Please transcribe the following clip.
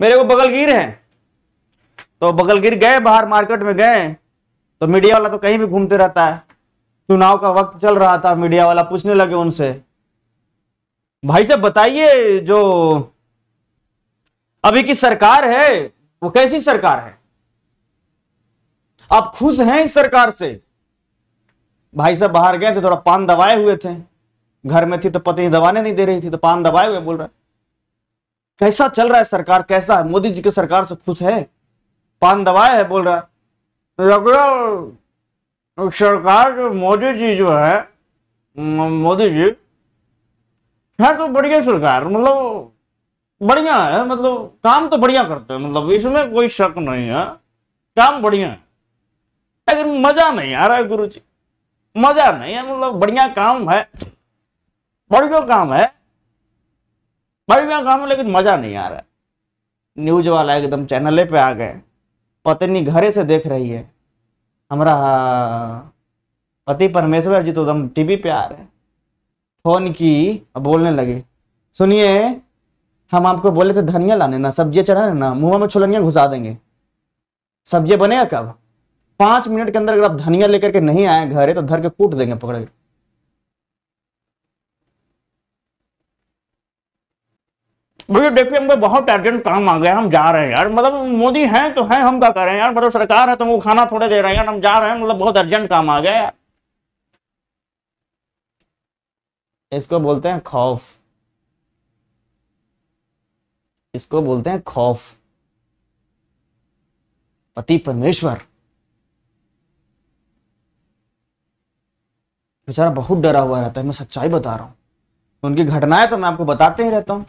मेरे को बगलगीर है तो बगलगीर गए बाहर मार्केट में गए तो मीडिया वाला तो कहीं भी घूमते रहता है चुनाव का वक्त चल रहा था मीडिया वाला पूछने लगे उनसे भाई साहब बताइए जो अभी की सरकार है वो कैसी सरकार है आप खुश हैं इस सरकार से भाई साहब बाहर गए थे थोड़ा पान दबाए हुए थे घर में थी तो पत्नी दबाने नहीं दे रही थी तो पान दबाए हुए बोल रहा कैसा चल रहा है सरकार कैसा है मोदी जी की सरकार से खुश है पान दबाए है बोल रहा है सरकार जो मोदी जी जो है मोदी जी है तो बढ़िया सरकार मतलब बढ़िया है मतलब काम तो बढ़िया करते हैं मतलब इसमें कोई शक नहीं है काम बढ़िया है लेकिन मजा नहीं आ रहा है गुरु जी मजा नहीं है मतलब बढ़िया काम है बढ़िया काम है मैं भी काम हूँ लेकिन मज़ा नहीं आ रहा न्यूज वाला एकदम चैनले पे आ गए पत्नी घरे से देख रही है हमारा पति परमेश्वर जी तो एकदम टीवी पे आ रहे फोन की बोलने लगे सुनिए हम आपको बोले थे धनिया लाने ना सब्जियाँ चढ़ाने ना मुँह में छुलनिया घुसा देंगे सब्जियाँ बनेगा कब पाँच मिनट के अंदर अगर आप धनिया लेकर के नहीं आए घरे तो धर के कूट देंगे पकड़ के भैया देखिए हमको बहुत अर्जेंट काम आ गया हम जा रहे हैं यार मतलब मोदी हैं तो हैं हम क्या कर रहे हैं यार मतलब सरकार है तो वो खाना थोड़े दे रहे हैं यार हम जा रहे हैं मतलब बहुत अर्जेंट काम आ गया यार इसको बोलते हैं खौफ इसको बोलते हैं खौफ पति परमेश्वर बेचारा बहुत डरा हुआ रहता है मैं सच्चाई बता रहा हूँ उनकी घटनाएं तो मैं आपको बताते ही रहता हूँ